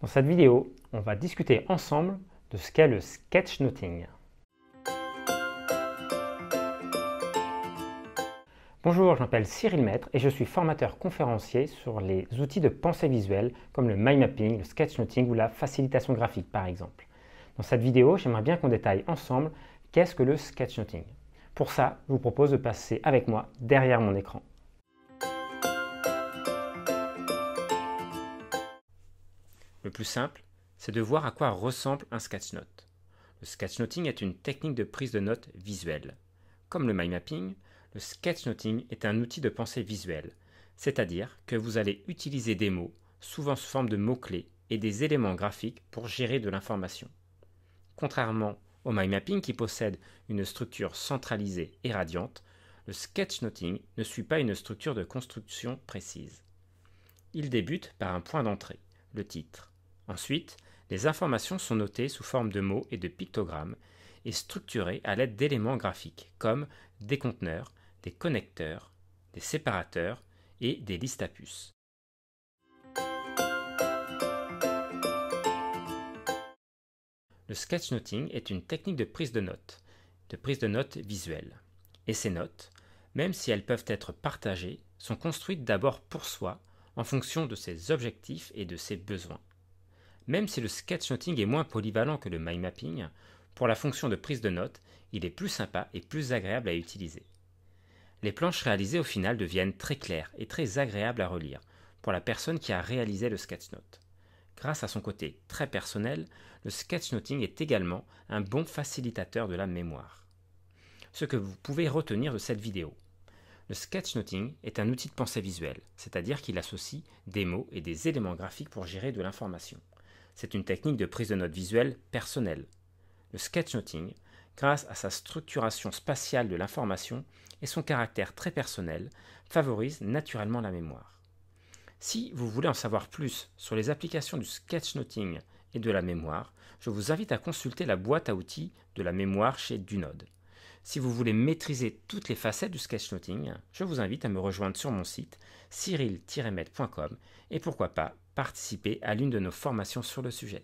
Dans cette vidéo, on va discuter ensemble de ce qu'est le sketchnoting. Bonjour, je m'appelle Cyril Maître et je suis formateur conférencier sur les outils de pensée visuelle comme le mind mapping, le sketchnoting ou la facilitation graphique par exemple. Dans cette vidéo, j'aimerais bien qu'on détaille ensemble qu'est-ce que le sketchnoting. Pour ça, je vous propose de passer avec moi derrière mon écran. plus simple, c'est de voir à quoi ressemble un note. Le sketchnoting est une technique de prise de notes visuelle. Comme le mind mapping, le sketchnoting est un outil de pensée visuelle, c'est-à-dire que vous allez utiliser des mots, souvent sous forme de mots-clés et des éléments graphiques pour gérer de l'information. Contrairement au mind mapping qui possède une structure centralisée et radiante, le sketchnoting ne suit pas une structure de construction précise. Il débute par un point d'entrée, le titre, Ensuite, les informations sont notées sous forme de mots et de pictogrammes et structurées à l'aide d'éléments graphiques comme des conteneurs, des connecteurs, des séparateurs et des listes à puces. Le sketchnoting est une technique de prise de notes, de prise de notes visuelle. Et ces notes, même si elles peuvent être partagées, sont construites d'abord pour soi en fonction de ses objectifs et de ses besoins. Même si le sketchnoting est moins polyvalent que le mind mapping, pour la fonction de prise de notes, il est plus sympa et plus agréable à utiliser. Les planches réalisées au final deviennent très claires et très agréables à relire pour la personne qui a réalisé le sketchnote. Grâce à son côté très personnel, le sketchnoting est également un bon facilitateur de la mémoire. Ce que vous pouvez retenir de cette vidéo. Le sketchnoting est un outil de pensée visuelle, c'est-à-dire qu'il associe des mots et des éléments graphiques pour gérer de l'information. C'est une technique de prise de notes visuelle personnelle. Le sketchnoting, grâce à sa structuration spatiale de l'information et son caractère très personnel, favorise naturellement la mémoire. Si vous voulez en savoir plus sur les applications du sketchnoting et de la mémoire, je vous invite à consulter la boîte à outils de la mémoire chez Dunode. Si vous voulez maîtriser toutes les facettes du sketchnoting, je vous invite à me rejoindre sur mon site cyril metcom et pourquoi pas participer à l'une de nos formations sur le sujet.